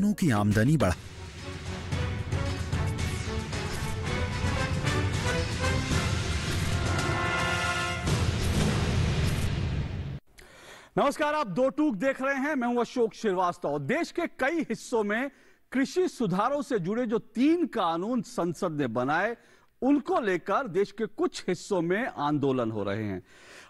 किसानों की आमदनी बढ़ा नमस्कार आप दो टूक देख रहे हैं मैं हूं अशोक श्रीवास्तव देश के कई हिस्सों में कृषि सुधारों से जुड़े जो तीन कानून संसद ने बनाए उनको लेकर देश के कुछ हिस्सों में आंदोलन हो रहे हैं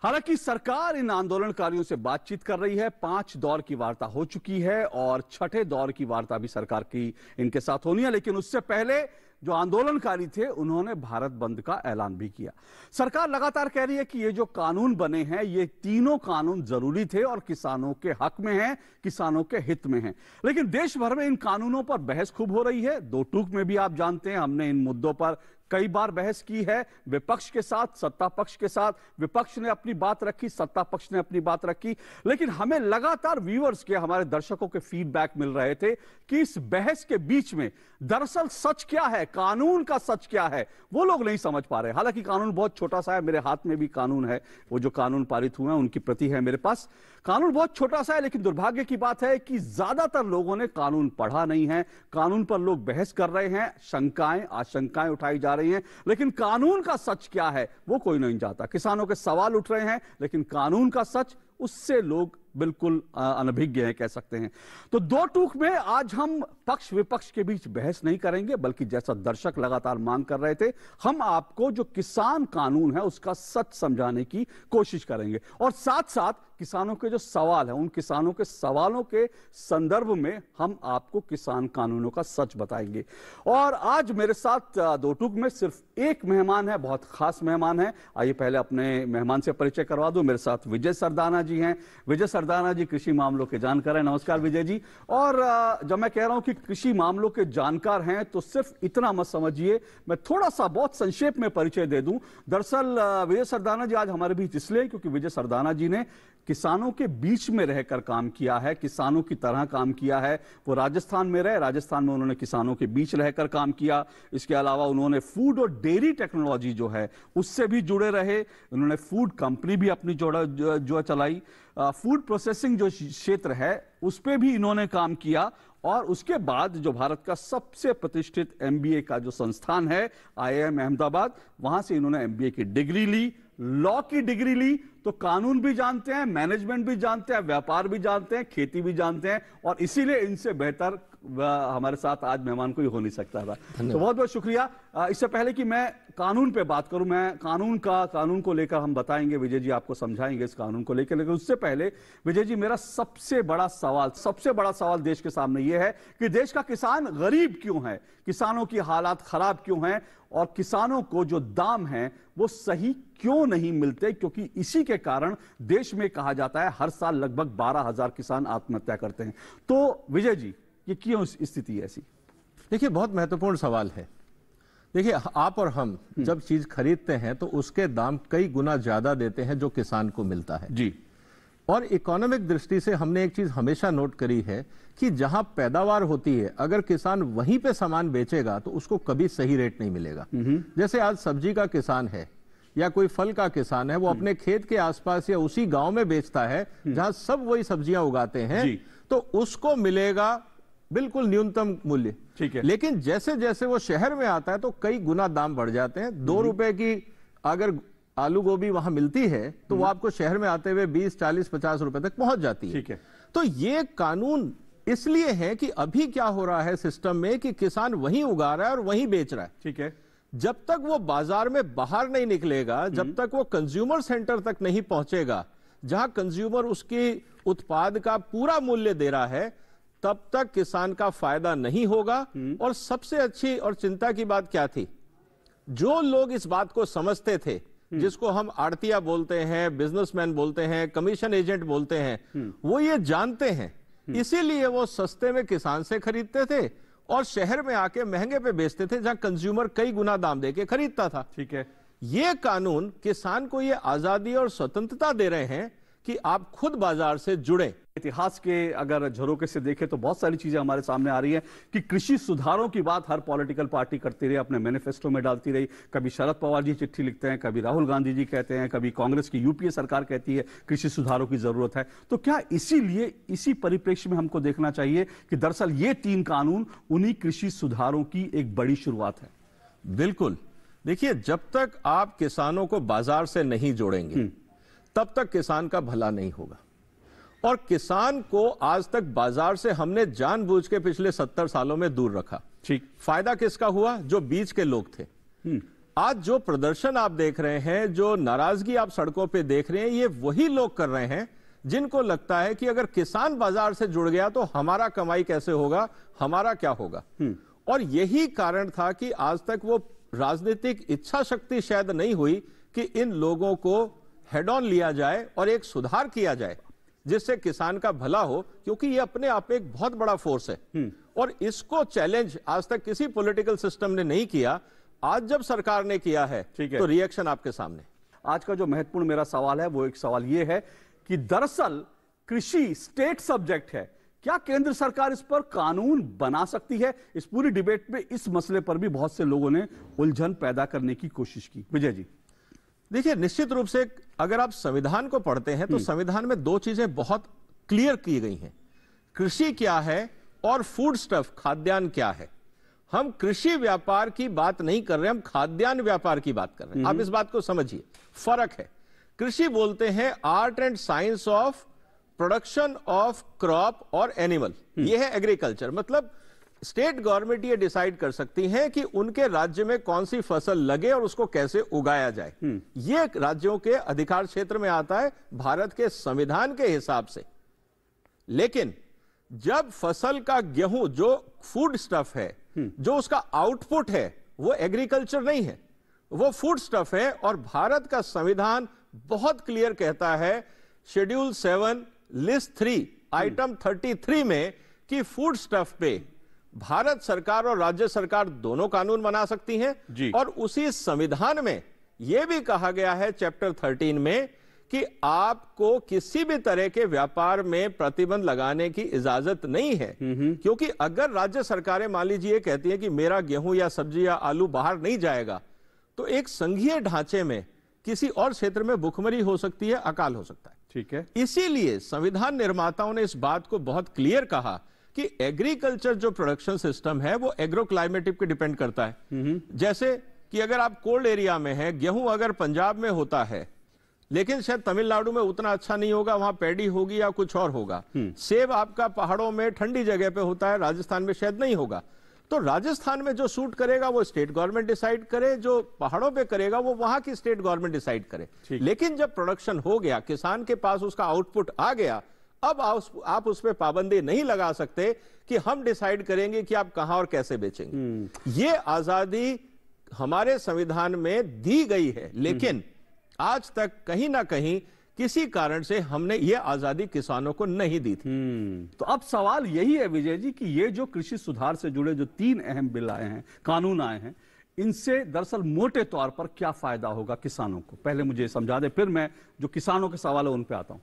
हालांकि सरकार इन आंदोलनकारियों से बातचीत कर रही है पांच दौर की वार्ता हो चुकी है और छठे दौर की वार्ता भी सरकार की इनके साथ होनी है लेकिन उससे पहले जो आंदोलनकारी थे उन्होंने भारत बंद का ऐलान भी किया सरकार लगातार कह रही है कि ये जो कानून बने हैं ये तीनों कानून जरूरी थे और किसानों के हक में हैं किसानों के हित में हैं लेकिन देश भर में इन कानूनों पर बहस खूब हो रही है दो टूक में भी आप जानते हैं हमने इन मुद्दों पर कई बार बहस की है विपक्ष के साथ सत्ता पक्ष के साथ विपक्ष ने अपनी बात रखी सत्ता पक्ष ने अपनी बात रखी लेकिन हमें लगातार व्यूअर्स के हमारे दर्शकों के फीडबैक मिल रहे थे कि इस बहस के बीच में दरअसल सच क्या है कानून का सच क्या है वो लोग नहीं समझ पा रहे हालांकि कानून बहुत छोटा सा है मेरे हाथ में भी कानून है वो जो कानून पारित हुए हैं उनकी प्रति है मेरे पास कानून बहुत छोटा सा है लेकिन दुर्भाग्य की बात है कि ज्यादातर लोगों ने कानून पढ़ा नहीं है कानून पर लोग बहस कर रहे हैं शंकाएं आशंकाएं उठाई जा रही रही हैं लेकिन कानून का सच क्या है वो कोई नहीं जाता किसानों के सवाल उठ रहे हैं लेकिन कानून का सच उससे लोग बिल्कुल अनभिज्ञ हैं कह सकते हैं तो दो टूक में आज हम पक्ष विपक्ष के बीच बहस नहीं करेंगे बल्कि जैसा दर्शक लगातार मांग कर रहे थे हम आपको जो किसान कानून है उसका सच समझाने की कोशिश करेंगे और साथ साथ किसानों के जो सवाल है उन किसानों के सवालों के संदर्भ में हम आपको किसान कानूनों का सच बताएंगे और आज मेरे साथ दो टूक में सिर्फ एक मेहमान है बहुत खास मेहमान है आइए पहले अपने मेहमान से परिचय करवा दो मेरे साथ विजय सरदाना जी हैं विजय सरदाना जी कृषि मामलों के जानकार हैं नमस्कार विजय जी और जब मैं कह रहा हूं कि कृषि मामलों के जानकार हैं तो सिर्फ इतना मत समझिए मैं थोड़ा सा बहुत संक्षेप में परिचय दे दूं दरअसल विजय सरदाना जी आज हमारे बीच इसलिए क्योंकि विजय सरदाना जी ने किसानों के बीच में रहकर काम किया है किसानों की तरह काम किया है वो राजस्थान में रहे राजस्थान में उन्होंने किसानों के बीच रहकर काम किया इसके अलावा उन्होंने फूड और डेयरी टेक्नोलॉजी जो है उससे भी जुड़े रहे उन्होंने फूड कंपनी भी अपनी जोड़ा जो, चलाई फूड प्रोसेसिंग जो क्षेत्र है उस पर भी इन्होंने काम किया और उसके बाद जो भारत का सबसे प्रतिष्ठित एमबीए का जो संस्थान है आईआईएम अहमदाबाद वहां से इन्होंने एमबीए की डिग्री ली लॉ की डिग्री ली तो कानून भी जानते हैं मैनेजमेंट भी जानते हैं व्यापार भी जानते हैं खेती भी जानते हैं और इसीलिए इनसे बेहतर हमारे साथ आज मेहमान कोई हो नहीं सकता था तो बहुत बहुत शुक्रिया इससे पहले कि मैं कानून पे बात करूं मैं कानून का कानून को लेकर हम बताएंगे विजय जी आपको समझाएंगे इस कानून को लेकर लेकिन उससे पहले विजय जी मेरा सबसे बड़ा सवाल सबसे बड़ा सवाल देश के सामने यह है कि देश का किसान गरीब क्यों है किसानों की हालात खराब क्यों है और किसानों को जो दाम है वो सही क्यों नहीं मिलते क्योंकि इसी के कारण देश में कहा जाता है हर साल लगभग बारह हजार किसान आत्महत्या करते हैं तो विजय जी ये क्यों स्थिति ऐसी देखिए बहुत महत्वपूर्ण सवाल है देखिए आप और हम हम्म। जब चीज खरीदते हैं तो उसके दाम कई गुना ज्यादा देते हैं जो किसान को मिलता है जी और इकोनॉमिक दृष्टि से हमने एक चीज हमेशा नोट करी है कि जहां पैदावार होती है अगर किसान वहीं पे सामान बेचेगा तो उसको कभी सही रेट नहीं मिलेगा हम्म। जैसे आज सब्जी का किसान है या कोई फल का किसान है वो हम्म। अपने खेत के आसपास या उसी गांव में बेचता है जहां सब वही सब्जियां उगाते हैं तो उसको मिलेगा बिल्कुल न्यूनतम मूल्य ठीक है लेकिन जैसे जैसे वो शहर में आता है तो कई गुना दाम बढ़ जाते हैं दो हम्म। रुपए की अगर आलू गोभी वहां मिलती है तो वो हम्म। आपको शहर में आते हुए बीस चालीस पचास रुपए तक पहुंच जाती है ठीक है तो ये कानून इसलिए है कि अभी क्या हो रहा है सिस्टम में कि किसान वहीं उगा रहा है और वहीं बेच रहा है ठीक है जब तक वो बाजार में बाहर नहीं निकलेगा जब हम्म। तक वो कंज्यूमर सेंटर तक नहीं पहुंचेगा जहां कंज्यूमर उसकी उत्पाद का पूरा मूल्य दे रहा है तब तक किसान का फायदा नहीं होगा हम्म। और सबसे अच्छी और चिंता की बात क्या थी जो लोग इस बात को समझते थे हम्म। जिसको हम आड़तिया बोलते हैं बिजनेसमैन बोलते हैं कमीशन एजेंट बोलते हैं हम्म। वो ये जानते हैं इसीलिए वो सस्ते में किसान से खरीदते थे और शहर में आके महंगे पे बेचते थे जहां कंज्यूमर कई गुना दाम देके खरीदता था ठीक है ये कानून किसान को ये आजादी और स्वतंत्रता दे रहे हैं कि आप खुद बाजार से जुड़े इतिहास के अगर झरोके से देखें तो बहुत सारी चीजें हमारे सामने आ रही हैं कि कृषि सुधारों की बात हर पॉलिटिकल पार्टी करती रही अपने मैनिफेस्टो में डालती रही कभी शरद पवार जी चिट्ठी लिखते हैं कभी राहुल गांधी जी कहते हैं कभी कांग्रेस की यूपीए सरकार कहती है कृषि सुधारों की जरूरत है तो क्या इसीलिए इसी परिप्रेक्ष्य में हमको देखना चाहिए कि दरअसल ये तीन कानून उन्हीं कृषि सुधारों की एक बड़ी शुरुआत है बिल्कुल देखिए जब तक आप किसानों को बाजार से नहीं जोड़ेंगे हम्म। तब तक किसान का भला नहीं होगा और किसान को आज तक बाजार से हमने जानबूझ के पिछले सत्तर सालों में दूर रखा ठीक फायदा किसका हुआ जो बीच के लोग थे हम्म। आज जो प्रदर्शन आप देख रहे हैं जो नाराजगी आप सड़कों पे देख रहे हैं ये वही लोग कर रहे हैं जिनको लगता है कि अगर किसान बाजार से जुड़ गया तो हमारा कमाई कैसे होगा हमारा क्या होगा हम्म। और यही कारण था कि आज तक वो राजनीतिक इच्छा शक्ति शायद नहीं हुई कि इन लोगों को हेड ऑन लिया जाए और एक सुधार किया जाए जिससे किसान का भला हो क्योंकि ये अपने आप में एक बहुत बड़ा फोर्स है हम्म। और इसको चैलेंज आज तक किसी पॉलिटिकल सिस्टम ने नहीं किया आज जब सरकार ने किया है, है। तो रिएक्शन आपके सामने आज का जो महत्वपूर्ण मेरा सवाल है वो एक सवाल ये है कि दरअसल कृषि स्टेट सब्जेक्ट है क्या केंद्र सरकार इस पर कानून बना सकती है इस पूरी डिबेट में इस मसले पर भी बहुत से लोगों ने उलझन पैदा करने की कोशिश की विजय जी देखिए निश्चित रूप से अगर आप संविधान को पढ़ते हैं तो हम्म। संविधान में दो चीजें बहुत क्लियर की गई हैं कृषि क्या है और फूड स्टफ खाद्यान्न क्या है हम कृषि व्यापार की बात नहीं कर रहे हम खाद्यान्न व्यापार की बात कर रहे हैं आप हम्म। इस बात को समझिए फर्क है कृषि बोलते हैं art and science of production of crop और एनिमल हम्म। यह है एग्रीकल्चर मतलब स्टेट गवर्नमेंट ये डिसाइड कर सकती है कि उनके राज्य में कौन सी फसल लगे और उसको कैसे उगाया जाए हम्म। ये राज्यों के अधिकार क्षेत्र में आता है भारत के संविधान के हिसाब से लेकिन जब फसल का गेहूं जो फूड स्टफ है हम्म। जो उसका आउटपुट है वो एग्रीकल्चर नहीं है वो फूड स्टफ है और भारत का संविधान बहुत क्लियर कहता है schedule seven list three item thirty three में कि फूड स्टफ पे भारत सरकार और राज्य सरकार दोनों कानून बना सकती हैं और उसी संविधान में यह भी कहा गया है चैप्टर 13 में कि आपको किसी भी तरह के व्यापार में प्रतिबंध लगाने की इजाजत नहीं है हम्म, हम्म। क्योंकि अगर राज्य सरकारें मान लीजिए कहती हैं कि मेरा गेहूं या सब्जी या आलू बाहर नहीं जाएगा तो एक संघीय ढांचे में किसी और क्षेत्र में भुखमरी हो सकती है अकाल हो सकता है ठीक है इसीलिए संविधान निर्माताओं ने इस बात को बहुत क्लियर कहा कि एग्रीकल्चर जो प्रोडक्शन सिस्टम है वो एग्रो क्लाइमेटिक पे डिपेंड करता है जैसे कि अगर आप कोल्ड एरिया में हैं गेहूं अगर पंजाब में होता है लेकिन शायद तमिलनाडु में उतना अच्छा नहीं होगा वहां पैडी होगी या कुछ और होगा हम्म। सेब आपका पहाड़ों में ठंडी जगह पे होता है राजस्थान में शायद नहीं होगा तो राजस्थान में जो सूट करेगा वो स्टेट गवर्नमेंट डिसाइड करे जो पहाड़ों पे करेगा वो वहां की स्टेट गवर्नमेंट डिसाइड करे लेकिन जब प्रोडक्शन हो गया किसान के पास उसका आउटपुट आ गया अब आप उस पर पाबंदी नहीं लगा सकते कि हम डिसाइड करेंगे कि आप कहां और कैसे बेचेंगे हम्म। ये आजादी हमारे संविधान में दी गई है हम्म। लेकिन आज तक कहीं ना कहीं किसी कारण से हमने ये आजादी किसानों को नहीं दी थी हम्म। तो अब सवाल यही है विजय जी कि ये जो कृषि सुधार से जुड़े जो तीन अहम बिल आए हैं कानून आए हैं इनसे दरअसल मोटे तौर पर क्या फायदा होगा किसानों को पहले मुझे समझा दे फिर मैं जो किसानों के सवाल है उन पर आता हूं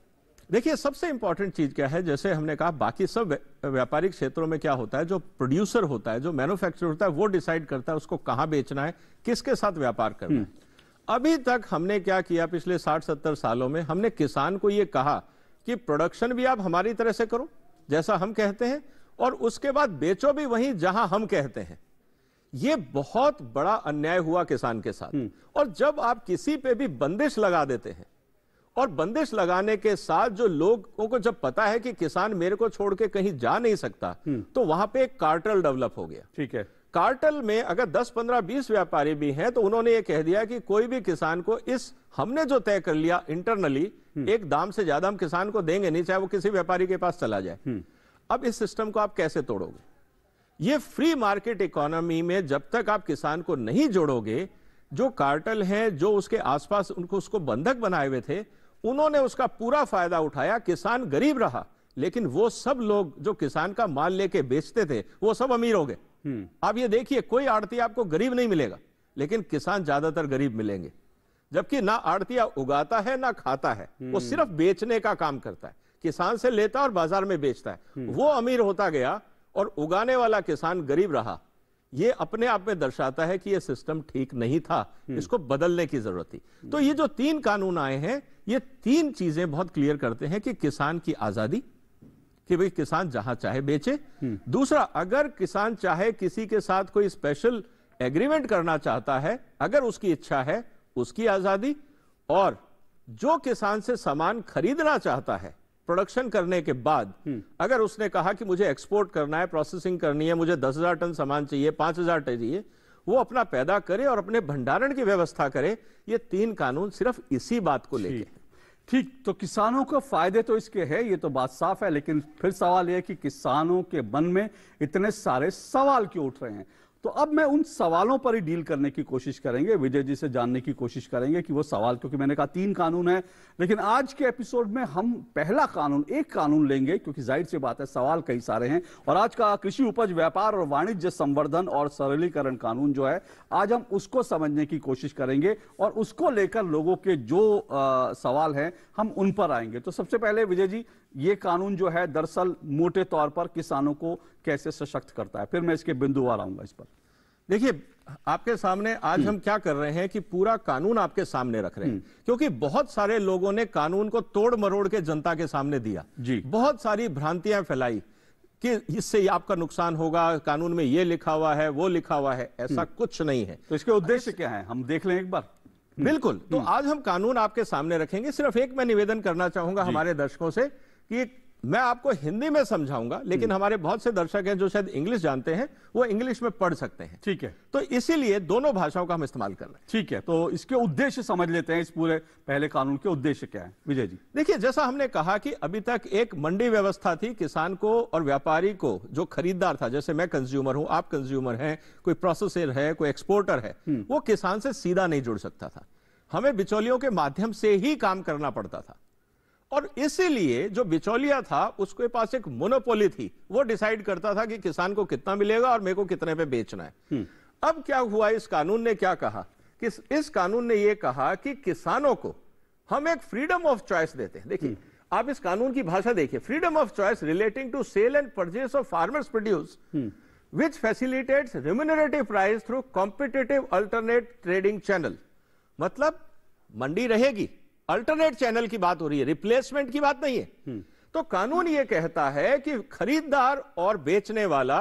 देखिए सबसे इंपॉर्टेंट चीज क्या है जैसे हमने कहा बाकी सब व्यापारिक क्षेत्रों में क्या होता है जो प्रोड्यूसर होता है जो मैन्युफैक्चरर होता है वो डिसाइड करता है उसको कहां बेचना है किसके साथ व्यापार करना है हम्म। अभी तक हमने क्या किया पिछले साठ सत्तर सालों में हमने किसान को ये कहा कि प्रोडक्शन भी आप हमारी तरह से करो जैसा हम कहते हैं और उसके बाद बेचो भी वहीं जहां हम कहते हैं ये बहुत बड़ा अन्याय हुआ किसान के साथ हम्म। और जब आप किसी पे भी बंदिश लगा देते हैं और बंदिश लगाने के साथ जो लोगों को जब पता है कि किसान मेरे को छोड़ के कहीं जा नहीं सकता हम्म। तो वहां पे एक कार्टल डेवलप हो गया ठीक है कार्टल में अगर 10, 15, 20 व्यापारी भी हैं तो उन्होंने ये कह दिया कि कोई भी किसान को इस हमने जो तय कर लिया इंटरनली हम्म। एक दाम से ज्यादा हम किसान को देंगे नहीं चाहे वो किसी व्यापारी के पास चला जाए हम्म। अब इस सिस्टम को आप कैसे तोड़ोगे ये फ्री मार्केट इकोनॉमी में जब तक आप किसान को नहीं जोड़ोगे जो कार्टल है जो उसके आसपास उनको उसको बंधक बनाए हुए थे उन्होंने उसका पूरा फायदा उठाया किसान गरीब रहा लेकिन वो सब लोग जो किसान का माल लेके बेचते थे वो सब अमीर हो गए हम्म। आप ये देखिए कोई आड़ती आपको गरीब नहीं मिलेगा लेकिन किसान ज्यादातर गरीब मिलेंगे जबकि ना आड़तिया उगाता है ना खाता है वो हम्म। सिर्फ बेचने का काम करता है किसान से लेता और बाजार में बेचता है हम्म। वो अमीर होता गया और उगाने वाला किसान गरीब रहा ये अपने आप में दर्शाता है कि यह सिस्टम ठीक नहीं था हम्म। इसको बदलने की जरूरत थी तो ये जो तीन कानून आए हैं ये तीन चीजें बहुत क्लियर करते हैं कि किसान की आजादी कि भाई किसान जहां चाहे बेचे हम्म। दूसरा अगर किसान चाहे किसी के साथ कोई स्पेशल एग्रीमेंट करना चाहता है अगर उसकी इच्छा है उसकी आजादी और जो किसान से सामान खरीदना चाहता है प्रोडक्शन करने के बाद अगर उसने कहा कि मुझे एक्सपोर्ट करना है प्रोसेसिंग करनी है मुझे दस हजार टन सामान चाहिए पांच हजार टन चाहिए वो अपना पैदा करे और अपने भंडारण की व्यवस्था करे ये तीन कानून सिर्फ इसी बात को लेके ठीक तो किसानों को फायदे तो इसके है ये तो बात साफ है लेकिन फिर सवाल यह कि किसानों के मन में इतने सारे सवाल क्यों उठ रहे हैं तो अब मैं उन सवालों पर ही डील करने की कोशिश करेंगे विजय जी से जानने की कोशिश करेंगे कि वो सवाल क्योंकि मैंने कहा तीन कानून है लेकिन आज के एपिसोड में हम पहला कानून एक कानून लेंगे क्योंकि जाहिर सी बात है सवाल कई सारे हैं और आज का कृषि उपज व्यापार और वाणिज्य संवर्धन और सरलीकरण कानून जो है आज हम उसको समझने की कोशिश करेंगे और उसको लेकर लोगों के जो आ, सवाल हैं हम उन पर आएंगे तो सबसे पहले विजय जी ये कानून जो है दरअसल मोटे तौर पर किसानों को कैसे सशक्त करता है फिर मैं इसके बिंदुवार आऊंगा इस पर देखिए आपके सामने आज हम्म। हम क्या कर रहे हैं कि पूरा कानून आपके सामने रख रहे हैं हम्म। क्योंकि बहुत सारे लोगों ने कानून को तोड़ मरोड़ के जनता के सामने दिया जी बहुत सारी भ्रांतियां फैलाई कि इससे आपका नुकसान होगा कानून में ये लिखा हुआ है वो लिखा हुआ है ऐसा हम्म। कुछ नहीं है तो इसके उद्देश्य क्या है हम देख लें एक बार बिल्कुल तो आज हम कानून आपके सामने रखेंगे सिर्फ एक मैं निवेदन करना चाहूंगा हमारे दर्शकों से कि मैं आपको हिंदी में समझाऊंगा लेकिन हमारे बहुत से दर्शक हैं जो शायद इंग्लिश जानते हैं वो इंग्लिश में पढ़ सकते हैं ठीक है तो इसीलिए दोनों भाषाओं का हम इस्तेमाल कर रहे हैं ठीक है तो इसके उद्देश्य समझ लेते हैं इस पूरे पहले कानून के उद्देश्य क्या है विजय जी देखिए जैसा हमने कहा कि अभी तक एक मंडी व्यवस्था थी किसान को और व्यापारी को जो खरीददार था जैसे मैं कंज्यूमर हूं आप कंज्यूमर है कोई प्रोसेसर है कोई एक्सपोर्टर है वो किसान से सीधा नहीं जुड़ सकता था हमें बिचौलियों के माध्यम से ही काम करना पड़ता था और इसीलिए जो बिचौलिया था उसके पास एक मोनोपोली थी वो डिसाइड करता था कि किसान को कितना मिलेगा और मेरे को कितने पे बेचना है हम्म। अब क्या हुआ इस कानून ने क्या कहा कि इस कानून ने यह कहा कि किसानों को हम एक फ्रीडम ऑफ चॉइस देते हैं देखिए हम्म। आप इस कानून की भाषा देखिए freedom of choice relating to sale and purchase of farmers produce which facilitate remunerative price through competitive alternate trading channel मतलब मंडी रहेगी अल्टरनेट चैनल की बात हो रही है रिप्लेसमेंट की बात नहीं है हम्म। तो कानून ये कहता है कि खरीददार और बेचने वाला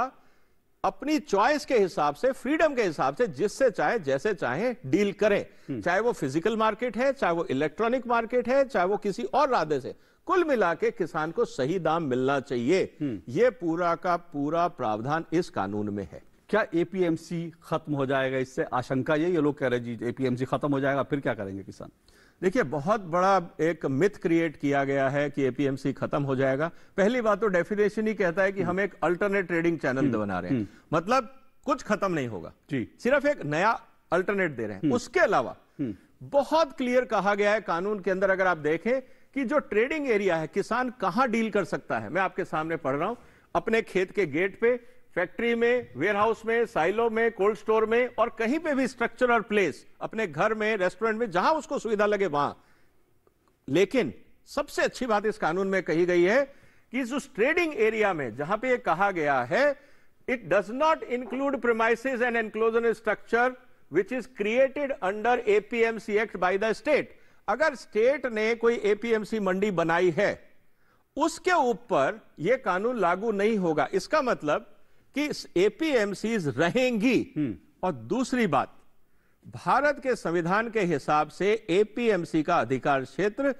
अपनी चॉइस के हिसाब से फ्रीडम के हिसाब से जिससे चाहे जैसे चाहे डील करें हम्म। चाहे वो फिजिकल मार्केट है चाहे वो इलेक्ट्रॉनिक मार्केट है चाहे वो किसी और रादे से कुल मिला के किसान को सही दाम मिलना चाहिए हम्म। ये पूरा का पूरा प्रावधान इस कानून में है क्या एपीएमसी खत्म हो जाएगा इससे आशंका ये ये लोग कह रहे जी एपीएमसी खत्म हो जाएगा फिर क्या करेंगे किसान देखिए बहुत बड़ा एक मिथ क्रिएट किया गया है कि एपीएमसी खत्म हो जाएगा पहली बात तो डेफिनेशन ही कहता है कि हम्म। हम एक अल्टरनेट ट्रेडिंग चैनल बना रहे हैं हम्म। मतलब कुछ खत्म नहीं होगा जी सिर्फ एक नया अल्टरनेट दे रहे हैं हम्म। उसके अलावा बहुत क्लियर कहा गया है कानून के अंदर अगर आप देखें कि जो ट्रेडिंग एरिया है किसान कहां डील कर सकता है मैं आपके सामने पढ़ रहा हूं अपने खेत के गेट पे फैक्ट्री में वेयरहाउस में साइलो में कोल्ड स्टोर में और कहीं पे भी स्ट्रक्चर और प्लेस अपने घर में रेस्टोरेंट में जहां उसको सुविधा लगे वहां लेकिन सबसे अच्छी बात इस कानून में कही गई है कि इस उस ट्रेडिंग एरिया में जहां पे ये कहा गया है it does not include premises and enclosure structure which is created under APMC act by the state अगर स्टेट ने कोई एपीएमसी मंडी बनाई है उसके ऊपर यह कानून लागू नहीं होगा इसका मतलब कि एपीएमसी रहेंगी हम्म। और दूसरी बात भारत के संविधान के हिसाब से एपीएमसी का अधिकार क्षेत्र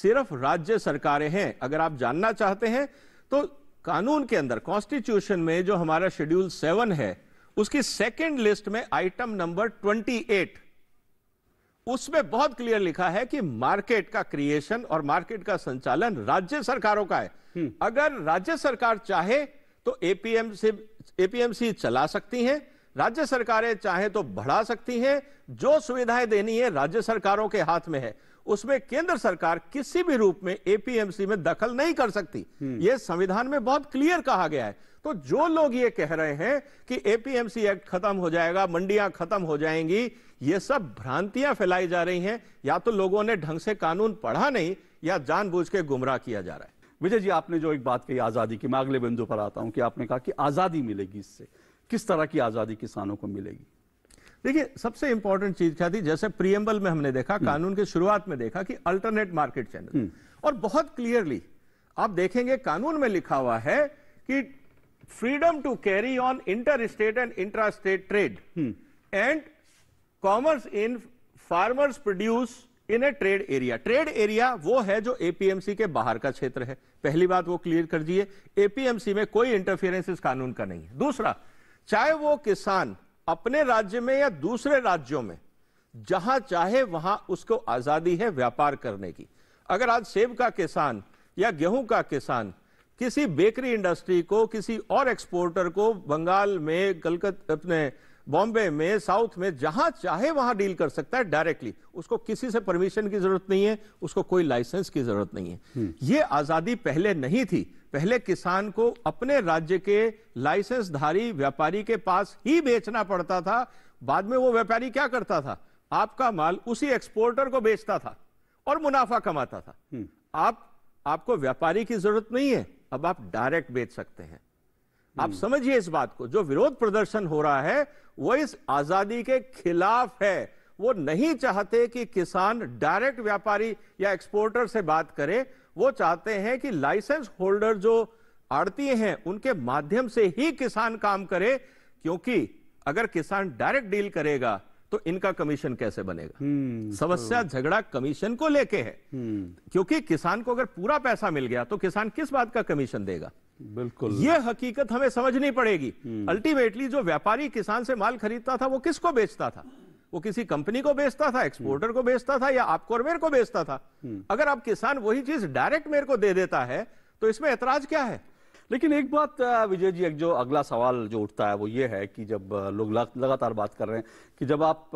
सिर्फ राज्य सरकारें हैं अगर आप जानना चाहते हैं तो कानून के अंदर कॉन्स्टिट्यूशन में जो हमारा शेड्यूल सेवन है उसकी सेकंड लिस्ट में आइटम नंबर ट्वेंटी एट उसमें बहुत क्लियर लिखा है कि मार्केट का क्रिएशन और मार्केट का संचालन राज्य सरकारों का है हम्म। अगर राज्य सरकार चाहे तो एपीएमसी एपीएमसी चला सकती हैं राज्य सरकारें चाहे तो बढ़ा सकती हैं जो सुविधाएं देनी है राज्य सरकारों के हाथ में है उसमें केंद्र सरकार किसी भी रूप में एपीएमसी में दखल नहीं कर सकती हम्म। यह संविधान में बहुत क्लियर कहा गया है तो जो लोग ये कह रहे हैं कि एपीएमसी एक्ट खत्म हो जाएगा मंडियां खत्म हो जाएंगी ये सब भ्रांतियां फैलाई जा रही हैं या तो लोगों ने ढंग से कानून पढ़ा नहीं या जानबूझ के गुमराह किया जा रहा है विजय जी आपने जो एक बात कही आज़ादी की मैं अगले बिंदु पर आता हूं कि आपने कहा कि आज़ादी मिलेगी इससे किस तरह की आज़ादी किसानों को मिलेगी देखिए सबसे इंपॉर्टेंट चीज क्या थी जैसे प्रियम्बल में हमने देखा हम्म। कानून की शुरुआत में देखा कि अल्टरनेट मार्केट चैनल और बहुत क्लियरली आप देखेंगे कानून में लिखा हुआ है कि freedom to carry on inter state and intra state trade and commerce in farmers produce in a trade area trade area वो है जो एपीएमसी के बाहर का क्षेत्र है पहली बात वो क्लियर कर दिए एपीएमसी में कोई इंटरफेरेंस इस कानून का नहीं है दूसरा चाहे वो किसान अपने राज्य में या दूसरे राज्यों में जहां चाहे वहां उसको आजादी है व्यापार करने की अगर आज सेब का किसान या गेहूं का किसान किसी बेकरी इंडस्ट्री को किसी और एक्सपोर्टर को बंगाल में कलकत्ता अपने बॉम्बे में साउथ में जहां चाहे वहां डील कर सकता है डायरेक्टली उसको किसी से परमिशन की जरूरत नहीं है उसको कोई लाइसेंस की जरूरत नहीं है हम्म। ये आजादी पहले नहीं थी पहले किसान को अपने राज्य के लाइसेंसधारी व्यापारी के पास ही बेचना पड़ता था बाद में वो व्यापारी क्या करता था आपका माल उसी एक्सपोर्टर को बेचता था और मुनाफा कमाता था हम्म। आप आपको व्यापारी की जरूरत नहीं है अब आप डायरेक्ट बेच सकते हैं आप हम्म। समझिए इस बात को जो विरोध प्रदर्शन हो रहा है वो इस आजादी के खिलाफ है वो नहीं चाहते कि किसान डायरेक्ट व्यापारी या एक्सपोर्टर से बात करे वो चाहते हैं कि लाइसेंस होल्डर जो आड़ती हैं उनके माध्यम से ही किसान काम करे क्योंकि अगर किसान डायरेक्ट डील करेगा तो इनका कमीशन कैसे बनेगा हम्म, तो समस्या झगड़ा कमीशन को लेके है हम्म। क्योंकि किसान को अगर पूरा पैसा मिल गया तो किसान किस बात का कमीशन देगा बिल्कुल ये हकीकत हमें समझनी पड़ेगी हम्म। अल्टीमेटली जो व्यापारी किसान से माल खरीदता था वो किसको बेचता था वो किसी कंपनी को बेचता था एक्सपोर्टर को बेचता था या आपको और मेरे को बेचता था हम्म। अगर आप किसान वही चीज डायरेक्ट मेरे को दे देता है तो इसमें एतराज क्या है लेकिन एक बात विजय जी एक जो अगला सवाल जो उठता है वो ये है कि जब लोग लगातार बात कर रहे हैं कि जब आप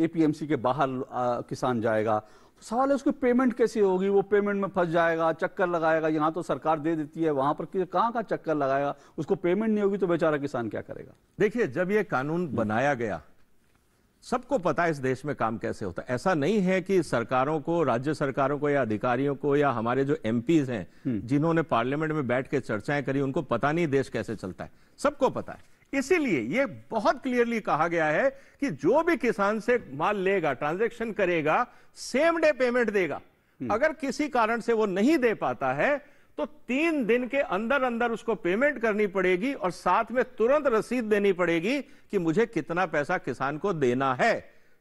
एपीएमसी के बाहर किसान जाएगा सवाल है उसकी पेमेंट कैसे होगी वो पेमेंट में फंस जाएगा चक्कर लगाएगा यहाँ तो सरकार दे देती है वहां पर कहाँ का चक्कर लगाएगा उसको पेमेंट नहीं होगी तो बेचारा किसान क्या करेगा देखिए जब ये कानून बनाया गया सबको पता है इस देश में काम कैसे होता है ऐसा नहीं है कि सरकारों को राज्य सरकारों को या अधिकारियों को या हमारे जो एम हैं हम्म। जिन्होंने पार्लियामेंट में बैठ के चर्चाएं करी उनको पता नहीं देश कैसे चलता है सबको पता है इसीलिए यह बहुत क्लियरली कहा गया है कि जो भी किसान से माल लेगा ट्रांजेक्शन करेगा सेम डे पेमेंट देगा हम्म। अगर किसी कारण से वो नहीं दे पाता है तो तीन दिन के अंदर अंदर उसको पेमेंट करनी पड़ेगी और साथ में तुरंत रसीद देनी पड़ेगी कि मुझे कितना पैसा किसान को देना है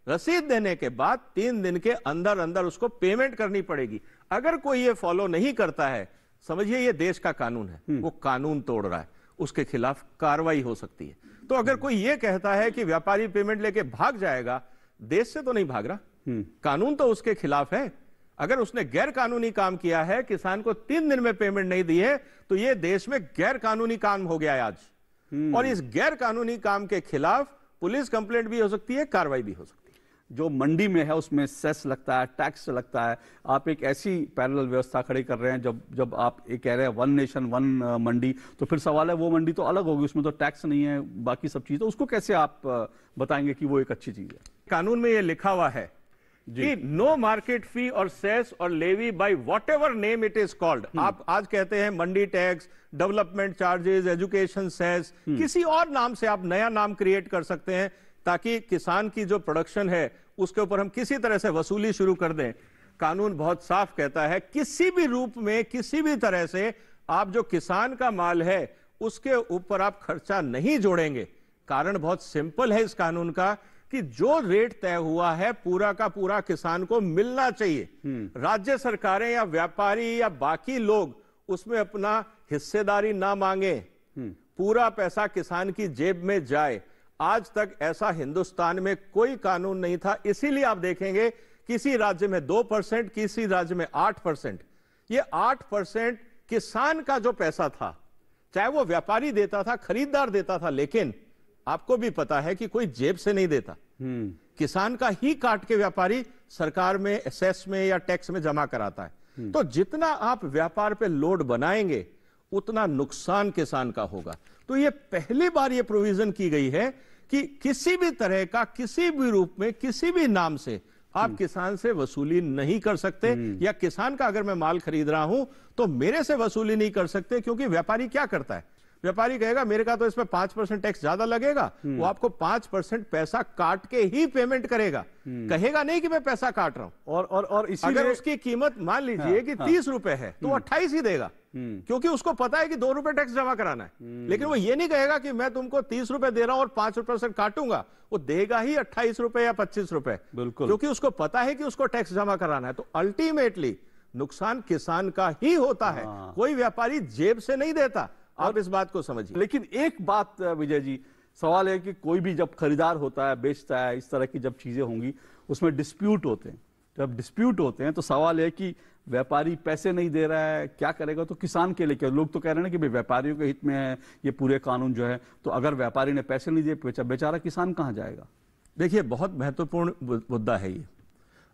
रसीद देने के बाद तीन दिन के अंदर अंदर उसको पेमेंट करनी पड़ेगी अगर कोई ये फॉलो नहीं करता है समझिए ये देश का कानून है हम्म। वो कानून तोड़ रहा है उसके खिलाफ कार्रवाई हो सकती है तो अगर कोई ये कहता है कि व्यापारी पेमेंट लेके भाग जाएगा देश से तो नहीं भाग रहा हम्म। कानून तो उसके खिलाफ है अगर उसने गैर कानूनी काम किया है किसान को तीन दिन में पेमेंट नहीं दी है तो यह देश में गैर कानूनी काम हो गया है आज हम्म। और इस गैर कानूनी काम के खिलाफ पुलिस कंप्लेंट भी हो सकती है कार्रवाई भी हो सकती है जो मंडी में है उसमें सेस लगता है टैक्स लगता है आप एक ऐसी पैरल व्यवस्था खड़ी कर रहे हैं जब जब आप ये कह रहे हैं वन नेशन वन मंडी तो फिर सवाल है वो मंडी तो अलग होगी उसमें तो टैक्स नहीं है बाकी सब चीज़ तो उसको कैसे आप बताएंगे कि वो एक अच्छी चीज़ है कानून में ये लिखा हुआ है कि नो मार्केट फी और सेस और levy by whatever name it is called आप आज कहते हैं mandi tax development charges education cess किसी और नाम से आप नया नाम क्रिएट कर सकते हैं ताकि किसान की जो प्रोडक्शन है उसके ऊपर हम किसी तरह से वसूली शुरू कर दें कानून बहुत साफ कहता है किसी भी रूप में किसी भी तरह से आप जो किसान का माल है उसके ऊपर आप खर्चा नहीं जोड़ेंगे कारण बहुत सिंपल है इस कानून का कि जो रेट तय हुआ है पूरा का पूरा किसान को मिलना चाहिए हम्म। राज्य सरकारें या व्यापारी या बाकी लोग उसमें अपना हिस्सेदारी ना मांगे हम्म। पूरा पैसा किसान की जेब में जाए आज तक ऐसा हिंदुस्तान में कोई कानून नहीं था इसीलिए आप देखेंगे किसी राज्य में दो परसेंट किसी राज्य में आठ परसेंट ये आठ परसेंट किसान का जो पैसा था चाहे वो व्यापारी देता था खरीदार देता था लेकिन आपको भी पता है कि कोई जेब से नहीं देता हम्म। किसान का ही काट के व्यापारी सरकार में एसेस में या टैक्स में जमा कराता है हम्म। तो जितना आप व्यापार पे लोड बनाएंगे उतना नुकसान किसान का होगा तो ये पहली बार ये प्रोविजन की गई है कि किसी भी तरह का किसी भी रूप में किसी भी नाम से आप हम्म। किसान से वसूली नहीं कर सकते हम्म। या किसान का अगर मैं माल खरीद रहा हूं तो मेरे से वसूली नहीं कर सकते क्योंकि व्यापारी क्या करता है व्यापारी कहेगा मेरे का तो इसमें पांच परसेंट टैक्स ज्यादा लगेगा हम्म। वो आपको पांच परसेंट पैसा काट के ही पेमेंट करेगा कहेगा नहीं कि मैं पैसा काट रहा हूं और और और अगर उसकी कीमत मान लीजिए हाँ, कि हाँ। तीस हाँ, रुपए है तो अट्ठाईस ही देगा हम्म। क्योंकि उसको पता है कि दो रुपए टैक्स जमा कराना है हम्म। लेकिन वो ये नहीं कहेगा कि मैं तुमको तीस रुपए दे रहा हूं और पांच रुपए से काटूंगा वो देगा ही अट्ठाईस रुपए या पच्चीस रुपए बिल्कुल क्योंकि उसको पता है कि उसको टैक्स जमा कराना है तो अल्टीमेटली नुकसान किसान का ही होता है हाँ। कोई व्यापारी जेब से नहीं देता आप इस बात को समझिए लेकिन एक बात विजय जी सवाल है कि कोई भी जब खरीदार होता है बेचता है इस तरह की जब चीजें होंगी उसमें डिस्प्यूट होते हैं जब डिस्प्यूट होते हैं तो सवाल है कि व्यापारी पैसे नहीं दे रहा है क्या करेगा तो किसान के लिए क्या लोग तो कह रहे हैं कि भाई व्यापारियों के हित में है ये पूरे कानून जो है तो अगर व्यापारी ने पैसे नहीं दिए बेचारा किसान कहाँ जाएगा देखिए बहुत महत्वपूर्ण मुद्दा है ये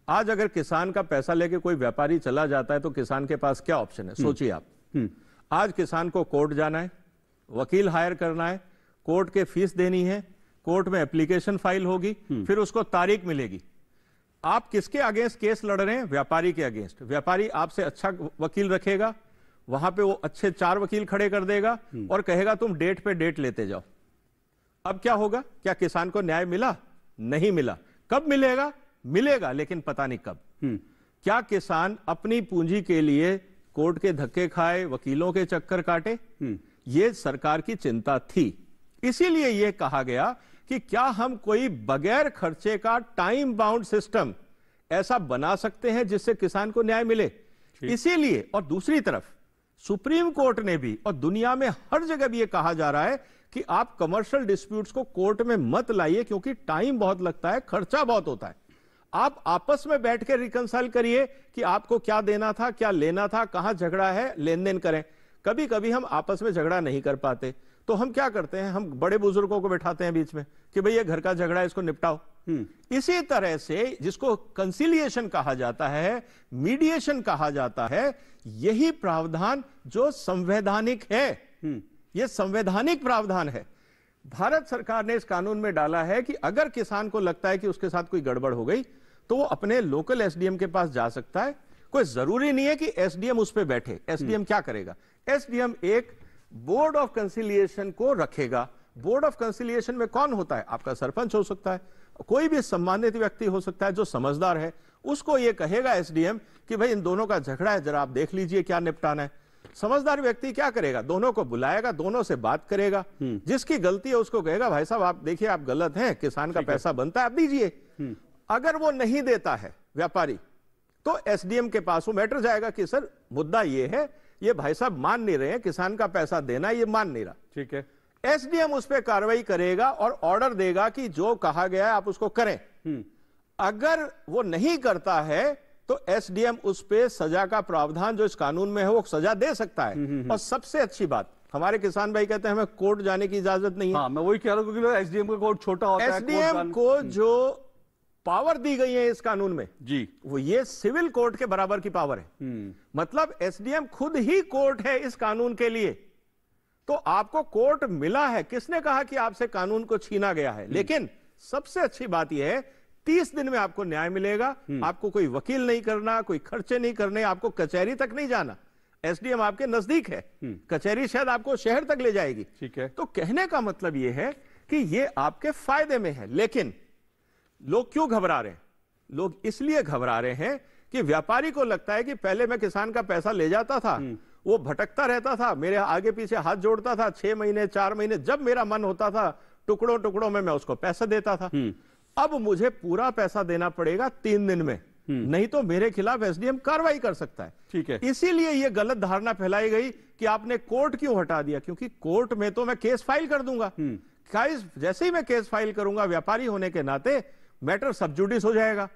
आज अगर किसान का पैसा लेके कोई व्यापारी चला जाता है तो किसान के पास क्या ऑप्शन है हम्म। सोचिए आप हम्म। आज किसान को कोर्ट जाना है वकील हायर करना है कोर्ट के फीस देनी है कोर्ट में एप्लीकेशन फाइल होगी हम्म। फिर उसको तारीख मिलेगी आप किसके अगेंस्ट केस लड़ रहे हैं व्यापारी के अगेंस्ट व्यापारी आपसे अच्छा वकील रखेगा वहां पे वो अच्छे चार वकील खड़े कर देगा हम्म। और कहेगा तुम डेट पे डेट लेते जाओ अब क्या होगा क्या किसान को न्याय मिला नहीं मिला कब मिलेगा मिलेगा लेकिन पता नहीं कब हम्म। क्या किसान अपनी पूंजी के लिए कोर्ट के धक्के खाए वकीलों के चक्कर काटे हम्म। ये सरकार की चिंता थी इसीलिए यह कहा गया कि क्या हम कोई बगैर खर्चे का टाइम बाउंड सिस्टम ऐसा बना सकते हैं जिससे किसान को न्याय मिले इसीलिए और दूसरी तरफ सुप्रीम कोर्ट ने भी और दुनिया में हर जगह भी यह कहा जा रहा है कि आप कमर्शियल डिस्प्यूट्स को कोर्ट में मत लाइए क्योंकि टाइम बहुत लगता है खर्चा बहुत होता है आप आपस में बैठ कर रिकनसाइल करिए कि आपको क्या देना था क्या लेना था कहां झगड़ा है लेन देन करें कभी कभी हम आपस में झगड़ा नहीं कर पाते तो हम क्या करते हैं हम बड़े बुजुर्गों को बैठाते हैं बीच में कि भाई ये घर का झगड़ा इसको निपटाओ हम्म। इसी तरह से जिसको कंसिलिएशन कहा जाता है मीडिएशन कहा जाता है यही प्रावधान जो संवैधानिक है हम्म। ये संवैधानिक प्रावधान है भारत सरकार ने इस कानून में डाला है कि अगर किसान को लगता है कि उसके साथ कोई गड़बड़ हो गई तो वो अपने लोकल एसडीएम के पास जा सकता है कोई जरूरी नहीं है कि एसडीएम उस पर बैठे एसडीएम हम्म। क्या करेगा एसडीएम एक बोर्ड ऑफ कंसिलियेशन को रखेगा बोर्ड ऑफ कंसिलियेशन में कौन होता है आपका सरपंच हो सकता है कोई भी सम्मानित व्यक्ति हो सकता है जो समझदार है उसको यह कहेगा एसडीएम कि भाई इन दोनों का झगड़ा है जरा आप देख लीजिए क्या निपटाना है समझदार व्यक्ति क्या करेगा दोनों को बुलाएगा दोनों से बात करेगा हम्म। जिसकी गलती है उसको कहेगा भाई साहब आप देखिए आप गलत हैं किसान का पैसा बनता है आप दीजिए हम्म। अगर वो नहीं देता है व्यापारी तो एसडीएम के पास वो मैटर जाएगा कि सर मुद्दा यह है ये भाई साहब मान नहीं रहे हैं किसान का पैसा देना ये मान नहीं रहा ठीक है एसडीएम उस पर कार्रवाई करेगा और ऑर्डर देगा कि जो कहा गया आप उसको करें हम्म। अगर वो नहीं करता है तो एसडीएम उस पर सजा का प्रावधान जो इस कानून में है वो सजा दे सकता है हम्म, हम्म, और सबसे अच्छी बात हमारे किसान भाई कहते हैं हमें कोर्ट जाने की इजाजत नहीं है हाँ, मैं वही कह रहा हूँ एसडीएम का कोर्ट छोटा होता एसडीएम को जो पावर दी गई है इस कानून में जी वो ये सिविल कोर्ट के बराबर की पावर है हम्म। मतलब एसडीएम खुद ही कोर्ट है इस कानून के लिए तो आपको कोर्ट मिला है किसने कहा कि आपसे कानून को छीना गया है हम्म। लेकिन सबसे अच्छी बात यह है तीस दिन में आपको न्याय मिलेगा हम्म। आपको कोई वकील नहीं करना कोई खर्चे नहीं करने आपको कचहरी तक नहीं जाना एसडीएम आपके नजदीक है कचहरी शायद आपको शहर तक ले जाएगी ठीक है तो कहने का मतलब यह है कि यह आपके फायदे में है लेकिन लोग क्यों घबरा रहे हैं लोग इसलिए घबरा रहे हैं कि व्यापारी को लगता है कि पहले मैं किसान का पैसा ले जाता था हम्म। वो भटकता रहता था मेरे आगे पीछे हाथ जोड़ता था छह महीने चार महीने जब मेरा मन होता था टुकड़ों टुकड़ों में मैं उसको पैसा देता था हम्म। अब मुझे पूरा पैसा देना पड़ेगा तीन दिन में हम्म। नहीं तो मेरे खिलाफ एसडीएम कार्रवाई कर सकता है ठीक है इसीलिए यह गलत धारणा फैलाई गई कि आपने कोर्ट क्यों हटा दिया क्योंकि कोर्ट में तो मैं केस फाइल कर दूंगा जैसे ही मैं केस फाइल करूंगा व्यापारी होने के नाते मैटर सबजुडिस हो जाएगा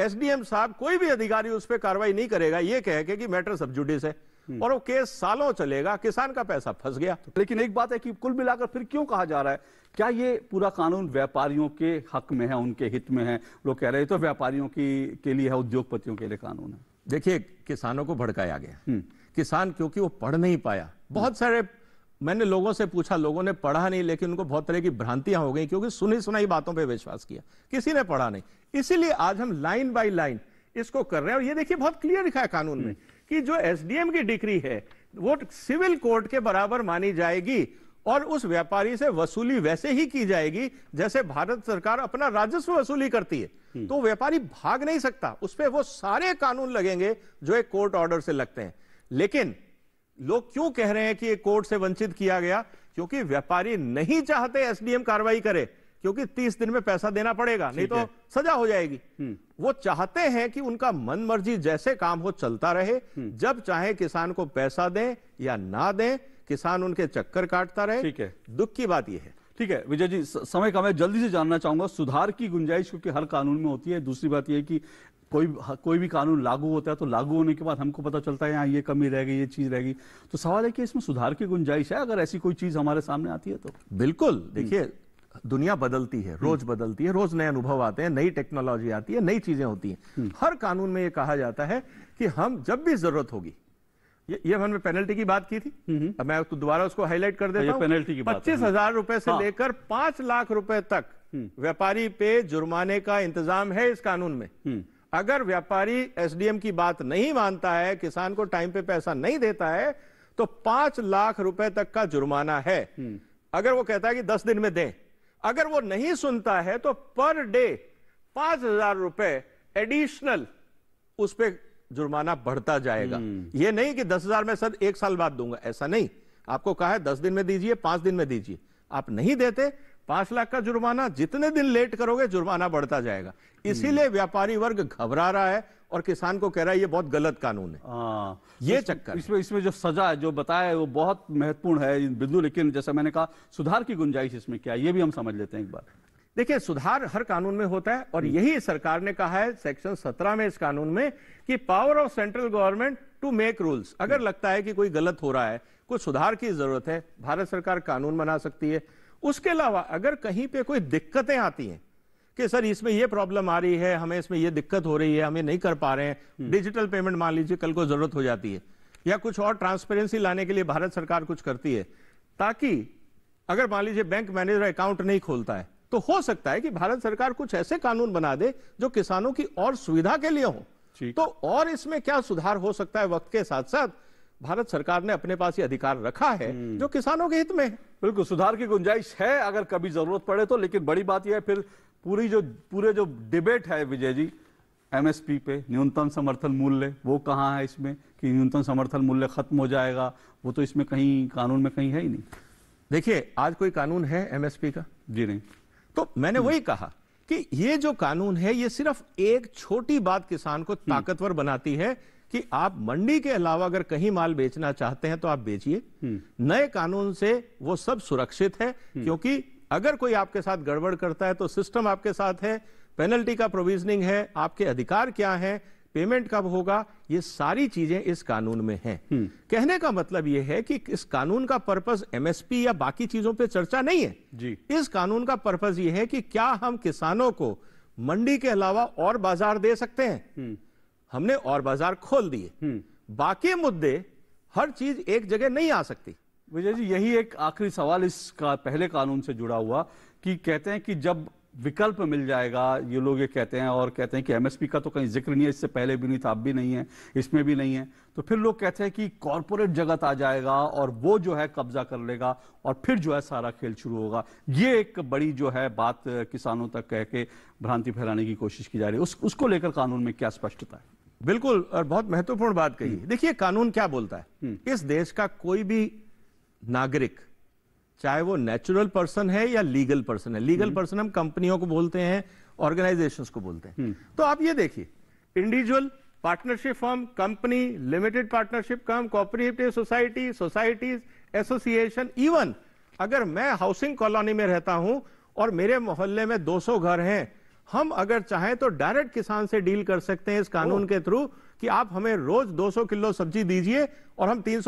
एसडीएम साहब कोई भी अधिकारी उस पर कार्रवाई नहीं करेगा यह कह के कि मैटर सबजुडिस है हम्म। और वो केस सालों चलेगा किसान का पैसा फंस गया तो लेकिन एक बात है कि कुल मिलाकर फिर क्यों कहा जा रहा है क्या ये पूरा कानून व्यापारियों के हक में है उनके हित में है लोग कह रहे हैं तो व्यापारियों की के लिए है उद्योगपतियों के लिए कानून है देखिए किसानों को भड़काया गया हम्म। किसान क्योंकि वो पढ़ नहीं पाया बहुत हम्म। सारे मैंने लोगों से पूछा लोगों ने पढ़ा नहीं लेकिन उनको बहुत तरह की भ्रांतियां हो गई क्योंकि सुनी सुनाई बातों पे विश्वास किया किसी ने पढ़ा नहीं इसीलिए आज हम लाइन बाय लाइन इसको कर रहे हैं और ये देखिए बहुत क्लियर लिखा है कानून में हम्म। कि जो एसडीएम की डिग्री है वो सिविल कोर्ट के बराबर मानी जाएगी और उस व्यापारी से वसूली वैसे ही की जाएगी जैसे भारत सरकार अपना राजस्व वसूली करती है हम्म। तो व्यापारी भाग नहीं सकता उस पर वो सारे कानून लगेंगे जो एक कोर्ट ऑर्डर से लगते हैं लेकिन लोग क्यों कह रहे हैं कि कोर्ट से वंचित किया गया क्योंकि व्यापारी नहीं चाहते एसडीएम कार्रवाई करे क्योंकि तीस दिन में पैसा देना पड़ेगा नहीं तो सजा हो जाएगी हम्म। वो चाहते हैं कि उनका मन मर्जी जैसे काम हो चलता रहे हम्म। जब चाहे किसान को पैसा दें या ना दें किसान उनके चक्कर काटता रहे ठीक है दुख की बात यह है ठीक है विजय जी समय कम है जल्दी से जानना चाहूंगा सुधार की गुंजाइश क्योंकि हर कानून में होती है दूसरी बात यह कि कोई कोई भी कानून लागू होता है तो लागू होने के बाद हमको पता चलता है यहाँ ये कमी रह गई ये चीज रह गई तो सवाल है कि इसमें सुधार की गुंजाइश है अगर ऐसी कोई चीज हमारे सामने आती है तो बिल्कुल हम्म। देखिए दुनिया बदलती है रोज हम्म। बदलती है रोज नए अनुभव आते हैं नई टेक्नोलॉजी आती है नई चीजें होती हैं हम्म। हर कानून में ये कहा जाता है कि हम जब भी जरूरत होगी ये, ये हमने पेनल्टी की बात की थी हम्म, हम्म। अब मैं तो दोबारा उसको हाईलाइट कर देता हूँ पच्चीस हजार रुपए से हाँ। लेकर पांच लाख रुपए तक हम्म। व्यापारी पे जुर्माने का इंतजाम है इस कानून में अगर व्यापारी एसडीएम की बात नहीं मानता है किसान को टाइम पे पैसा नहीं देता है तो पांच लाख रुपए तक का जुर्माना है अगर वो कहता है कि दस दिन में दें अगर वो नहीं सुनता है तो पर डे पांच हजार रुपए एडिशनल उस पर जुर्माना बढ़ता जाएगा हम्म। ये नहीं कि दस हजार में सर एक साल बाद दूंगा ऐसा नहीं आपको कहा है दस दिन में दीजिए पांच दिन में दीजिए आप नहीं देते पांच लाख का जुर्माना जितने दिन लेट करोगे जुर्माना बढ़ता जाएगा हम्म। इसीलिए व्यापारी वर्ग घबरा रहा है और किसान को कह रहा है ये बहुत गलत कानून है आ, हाँ। ये इस, चक्कर इसमें इसमें जो सजा है जो बताया है वो बहुत महत्वपूर्ण है बिंदु लेकिन जैसा मैंने कहा सुधार की गुंजाइश इसमें क्या ये भी हम समझ लेते हैं एक बार देखिए सुधार हर कानून में होता है और यही सरकार ने कहा है सेक्शन 17 में इस कानून में कि power of central government to make rules अगर लगता है कि कोई गलत हो रहा है कुछ सुधार की जरूरत है भारत सरकार कानून बना सकती है उसके अलावा अगर कहीं पे कोई दिक्कतें आती हैं कि सर इसमें यह प्रॉब्लम आ रही है हमें इसमें यह दिक्कत हो रही है हमें नहीं कर पा रहे हैं डिजिटल पेमेंट मान लीजिए कल को जरूरत हो जाती है या कुछ और ट्रांसपेरेंसी लाने के लिए भारत सरकार कुछ करती है ताकि अगर मान लीजिए बैंक मैनेजर अकाउंट नहीं खोलता है तो हो सकता है कि भारत सरकार कुछ ऐसे कानून बना दे जो किसानों की और सुविधा के लिए हो तो और इसमें क्या सुधार हो सकता है वक्त के साथ साथ भारत सरकार ने अपने पास ये अधिकार रखा है हम्म। जो किसानों के हित में है बिल्कुल सुधार की गुंजाइश है अगर कभी जरूरत पड़े तो लेकिन बड़ी बात यह है फिर पूरी जो पूरे जो डिबेट है विजय जी एमएसपी पे न्यूनतम समर्थन मूल्य वो कहाँ है इसमें कि न्यूनतम समर्थन मूल्य खत्म हो जाएगा वो तो इसमें कहीं कानून में कहीं है ही नहीं देखिए आज कोई कानून है एमएसपी का जी नहीं तो मैंने हम्म। वही कहा कि ये जो कानून है ये सिर्फ एक छोटी बात किसान को हम्म। ताकतवर बनाती है कि आप मंडी के अलावा अगर कहीं माल बेचना चाहते हैं तो आप बेचिए हम्म। नए कानून से वो सब सुरक्षित है क्योंकि अगर कोई आपके साथ गड़बड़ करता है तो सिस्टम आपके साथ है पेनल्टी का प्रोविजनिंग है आपके अधिकार क्या है पेमेंट कब होगा ये सारी चीजें इस कानून में हैं हम्म। कहने का मतलब यह है कि इस कानून का पर्पस एमएसपी या बाकी चीजों पे चर्चा नहीं है जी इस कानून का पर्पस ये है कि क्या हम किसानों को मंडी के अलावा और बाजार दे सकते हैं हम्म। हमने और बाजार खोल दिए हम्म। बाकी मुद्दे हर चीज एक जगह नहीं आ सकती विजय जी यही एक आखिरी सवाल इस का, पहले कानून से जुड़ा हुआ कि कहते हैं कि जब विकल्प मिल जाएगा ये लोग ये कहते हैं और कहते हैं कि एमएसपी का तो कहीं जिक्र नहीं है इससे पहले भी नहीं था अब भी नहीं है इसमें भी नहीं है तो फिर लोग कहते हैं कि कॉरपोरेट जगत आ जाएगा और वो जो है कब्जा कर लेगा और फिर जो है सारा खेल शुरू होगा ये एक बड़ी जो है बात किसानों तक कह के भ्रांति फैलाने की कोशिश की जा रही है उस, उसको लेकर कानून में क्या स्पष्टता है बिल्कुल और बहुत महत्वपूर्ण बात कही हम्म। देखिए कानून क्या बोलता है हम्म। इस देश का कोई भी नागरिक चाहे वो नेचुरल पर्सन है या लीगल पर्सन है लीगल पर्सन हम्म। हम कंपनियों को बोलते हैं ऑर्गेनाइजेशन को बोलते हैं हम्म। तो आप ये देखिए individual partnership firm company limited partnership firm cooperative society societies association even अगर मैं हाउसिंग कॉलोनी में रहता हूं और मेरे मोहल्ले में 200 घर हैं हम अगर चाहें तो डायरेक्ट किसान से डील कर सकते हैं इस कानून के थ्रू कि आप हमें रोज 200 किलो सब्जी दीजिए और हम तीन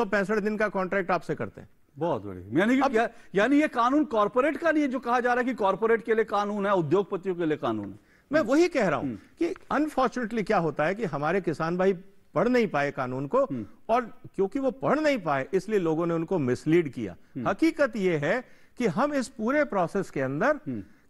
दिन का कॉन्ट्रैक्ट आपसे करते हैं बहुत बढ़िया यानी कि या, यानी ये कानून कॉरपोरेट का नहीं है जो कहा जा रहा है कि कॉरपोरेट के लिए कानून है उद्योगपतियों के लिए कानून है मैं वही कह रहा हूं हम्म। कि अनफॉर्चुनेटली क्या होता है कि हमारे किसान भाई पढ़ नहीं पाए कानून को हम्म। और क्योंकि वो पढ़ नहीं पाए इसलिए लोगों ने उनको मिसलीड किया हम्म। हकीकत यह है कि हम इस पूरे प्रोसेस के अंदर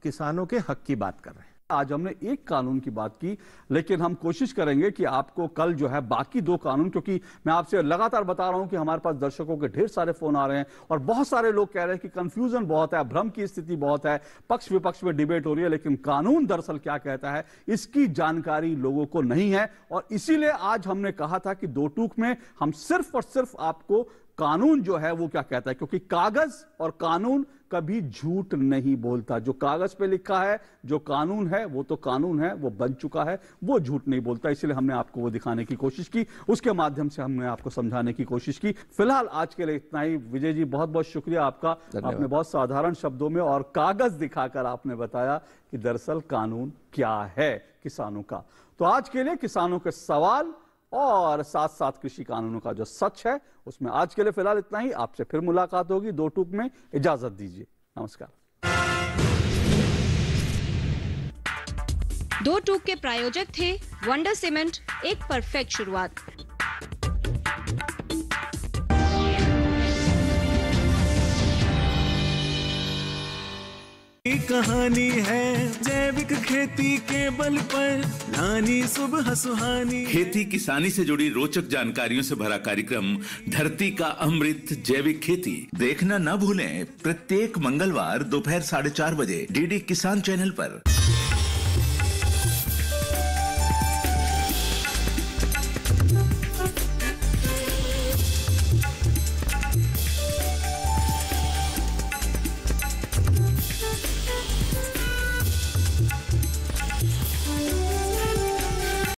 किसानों के हक की बात कर रहे हैं आज हमने एक कानून की बात की लेकिन हम कोशिश करेंगे कि आपको कल जो है बाकी दो कानून क्योंकि मैं आपसे लगातार बता रहा हूं कि हमारे पास दर्शकों के ढेर सारे फोन आ रहे हैं और बहुत सारे लोग कह रहे हैं कि कंफ्यूजन बहुत है भ्रम की स्थिति बहुत है पक्ष विपक्ष में डिबेट हो रही है लेकिन कानून दरअसल क्या कहता है इसकी जानकारी लोगों को नहीं है और इसीलिए आज हमने कहा था कि दो टूक में हम सिर्फ और सिर्फ आपको कानून जो है वो क्या कहता है क्योंकि कागज और कानून कभी झूठ नहीं बोलता जो कागज पे लिखा है जो कानून है वो तो कानून है वो बन चुका है वो झूठ नहीं बोलता इसलिए हमने आपको वो दिखाने की कोशिश की उसके माध्यम से हमने आपको समझाने की कोशिश की फिलहाल आज के लिए इतना ही विजय जी बहुत बहुत शुक्रिया आपका आपने बहुत साधारण शब्दों में और कागज दिखाकर आपने बताया कि दरअसल कानून क्या है किसानों का तो आज के लिए किसानों के सवाल और साथ साथ कृषि कानूनों का जो सच है उसमें आज के लिए फिलहाल इतना ही आपसे फिर मुलाकात होगी दो टूक में इजाजत दीजिए नमस्कार दो टूक के प्रायोजक थे वंडर सीमेंट एक परफेक्ट शुरुआत कहानी है जैविक खेती के बल पर लानी सुबह सुहानी खेती किसानी से जुड़ी रोचक जानकारियों से भरा कार्यक्रम धरती का अमृत जैविक खेती देखना न भूलें प्रत्येक मंगलवार दोपहर साढ़े चार बजे डीडी किसान चैनल पर